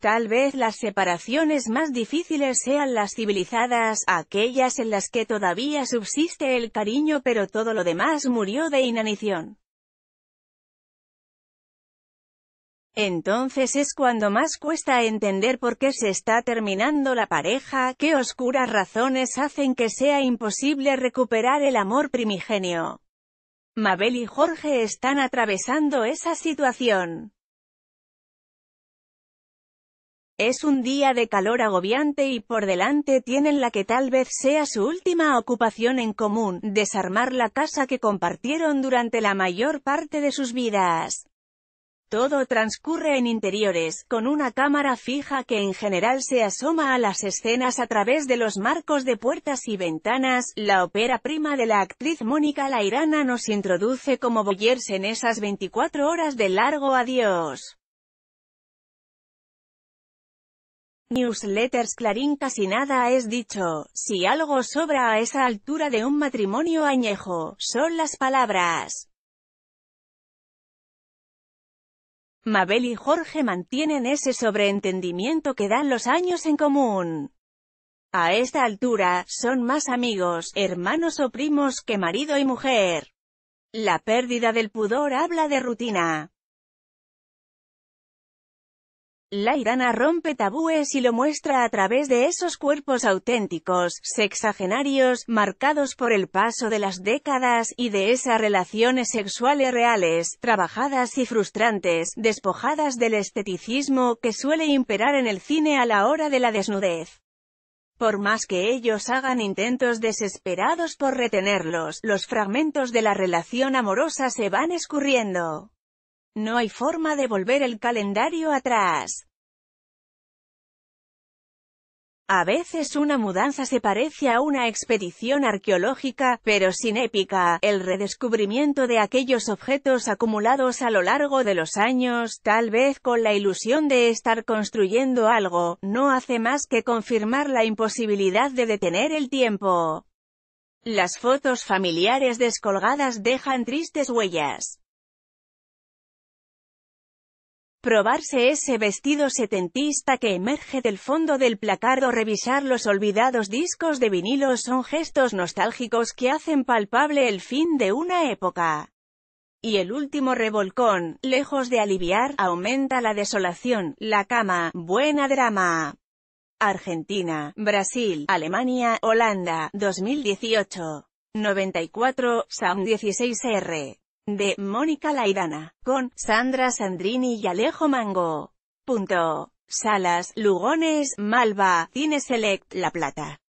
Tal vez las separaciones más difíciles sean las civilizadas, aquellas en las que todavía subsiste el cariño pero todo lo demás murió de inanición. Entonces es cuando más cuesta entender por qué se está terminando la pareja, qué oscuras razones hacen que sea imposible recuperar el amor primigenio. Mabel y Jorge están atravesando esa situación. Es un día de calor agobiante y por delante tienen la que tal vez sea su última ocupación en común, desarmar la casa que compartieron durante la mayor parte de sus vidas. Todo transcurre en interiores, con una cámara fija que en general se asoma a las escenas a través de los marcos de puertas y ventanas. La ópera prima de la actriz Mónica Lairana nos introduce como Boyers en esas 24 horas de largo adiós. Newsletters Clarín casi nada es dicho, si algo sobra a esa altura de un matrimonio añejo, son las palabras. Mabel y Jorge mantienen ese sobreentendimiento que dan los años en común. A esta altura, son más amigos, hermanos o primos que marido y mujer. La pérdida del pudor habla de rutina. La Irana rompe tabúes y lo muestra a través de esos cuerpos auténticos, sexagenarios, marcados por el paso de las décadas, y de esas relaciones sexuales reales, trabajadas y frustrantes, despojadas del esteticismo que suele imperar en el cine a la hora de la desnudez. Por más que ellos hagan intentos desesperados por retenerlos, los fragmentos de la relación amorosa se van escurriendo. No hay forma de volver el calendario atrás. A veces una mudanza se parece a una expedición arqueológica, pero sin épica, el redescubrimiento de aquellos objetos acumulados a lo largo de los años, tal vez con la ilusión de estar construyendo algo, no hace más que confirmar la imposibilidad de detener el tiempo. Las fotos familiares descolgadas dejan tristes huellas probarse ese vestido setentista que emerge del fondo del placar o revisar los olvidados discos de vinilo son gestos nostálgicos que hacen palpable el fin de una época. Y el último revolcón, lejos de aliviar, aumenta la desolación, la cama, buena drama. Argentina, Brasil, Alemania, Holanda, 2018. 94, Sound 16R de Mónica Laidana, con Sandra Sandrini y Alejo Mango. Salas, Lugones, Malva, Cine Select, La Plata.